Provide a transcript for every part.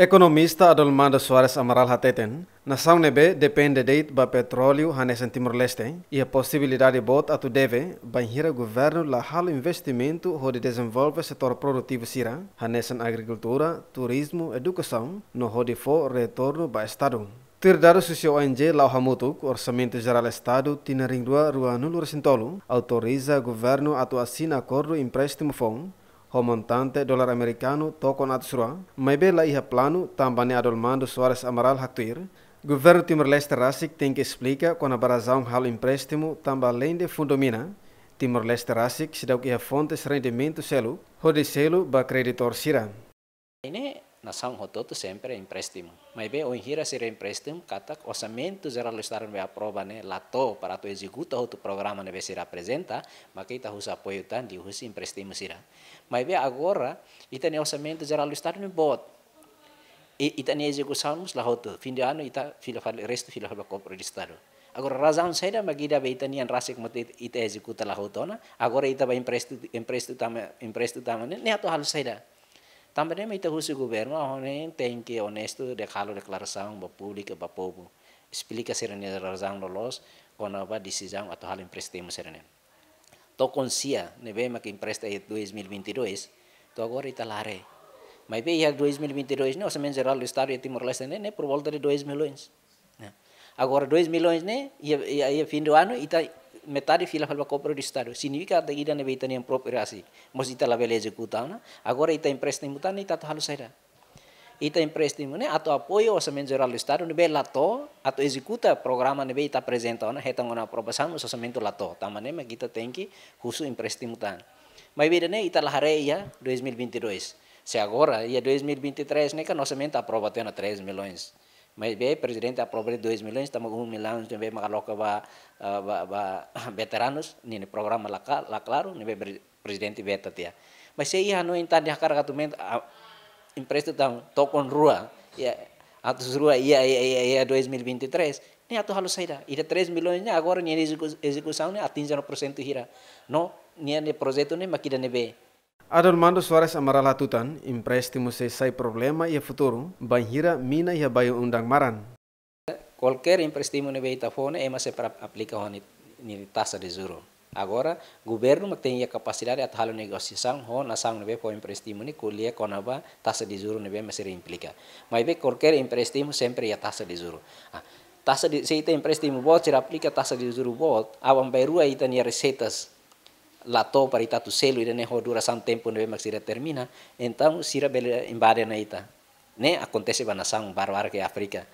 Economista Adolmando Soares Amaral Hateten, nação nebe depende de ba petróleo em Timor-Leste e a possibilidade de bot atu deve banhira governo la halo investimento onde desenvolve setor produtivo sira, em agricultura, turismo, educação, no onde for retorno ba estado. Tirdado Socio ONG Lau Hamutuk, Orçamento Geral Estado, Tinaringua Rua Nulo Ressintolo, autoriza governo a assina acordo empréstimo FOM o homontante dólar americano toko nat surua mai be la iha plano tambane adol mando Soares Amaral haktuir governo Timor Leste Rasik tem que explicar quando abraçar um ralo empréstimo também além de fundo mina. Timor Leste Rasik se dá que a fontes rendimento é selo rodecelo ba creditor sira ini nação rototo sempre empréstimo. Mas bem, o ingira ser empréstimo, cata orçamento geral estar me aprova né, lato para tu executa outro programa né, será apresenta, mas que tá usa apoio tan de usa empréstimo será. Mas bem, agora, ita né orçamento geral estar me bot. E ita ne execução lá roto, fim de ano ita fila resto fila fala compra de estado. Agora, razão seria magida be itani yang rasik mati ita executa la hotona, agora ita ba empresto empresto tama empresto tama ne ato hal seria. Também o governo não tem que honesto declarar declaração para público para povo. Explica se a razão do los quando a decisão atau hal emprestemos serene. To concia neve ma que empresta 2022, to agora italare. Mas em 2022 não orçamento geral do estado de Timor Leste né, por volta de 2 milhões. Agora 2 milhões né, e, aí fim do ano ita metade fila falva cobro do Estado. Significa que ida neve itani apropriação. Mas ita labele executa, né? Agora ita empréstimo timutan nem tato halu saída. Ita empréstimo, né? Ato apoio ao orçamento di do ne neve lato, ato executa programa neve ita apresenta, né? Retang na aprovação no orçamento lato. Tamane ma kita tem que husu empréstimo mutar. ma vida né ita lahare ia 2022. Se agora ia 2023, né? Que orçamento aprova 3 milhões. mas be presidente aprobare 2 milhões estamos com 1 milhão também magaloca ba ba ba veteranos ni programa lá la claro nem be presidente veta tia mas sei hanu intan dia kar katumen empresa tam tá, tokon rua ya atus rua ia ia ia 2023 nem ato halo saída ira 3 milhões agora nem execução nem atinge 1% hira não nem é projeto nem maquida nem be Adormando Suarez Amarala Tutan, empréstimo se sai problema e futuro, banhira mina e baio undang maran. Qualquer empréstimo no Beitafone é se para honi ni tasa de juro. Agora, o governo tem a capacidade de fazer negociação com a ação de por empréstimo e colher com a taxa de juro neve mas implica. Mas vê qualquer sempre ia tasa de juro. Ah, tasa di se tem empréstimo bot, se aplica taxa de juro bot, avan berua e tem receitas lato parita tu selu ida neho duração tempo neve maxira termina entau sira bela invade na ita né acontece banação barbara ke Afrika.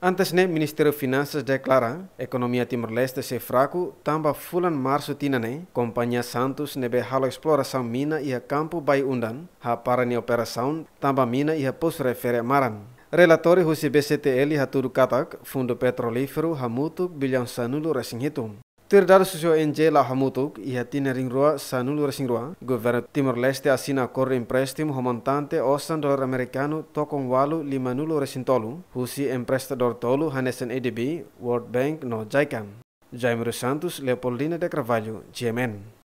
Antes ne Ministério Finanças declara economia Timor-Leste se fraco, tamba fulan março tina ne, Companhia Santos nebe halo exploração mina e a campo bai undan, ha para ne operação tamba mina e a pos refere maran. Relatório Rusi BCTL turu Katak, Fundo Petrolífero Hamutuk Bilhão Sanulo Racing Ter dar sujo enje la hamutuk ia tinering roa sanul resing roa governo Timor Leste asina kor imprestim romantante osan dolar americano tokong walu lima nulo resing tolu husi emprestador tolu hanesen EDB World Bank no Jaikan Jaime Santos Leopoldina de Carvalho, GMN.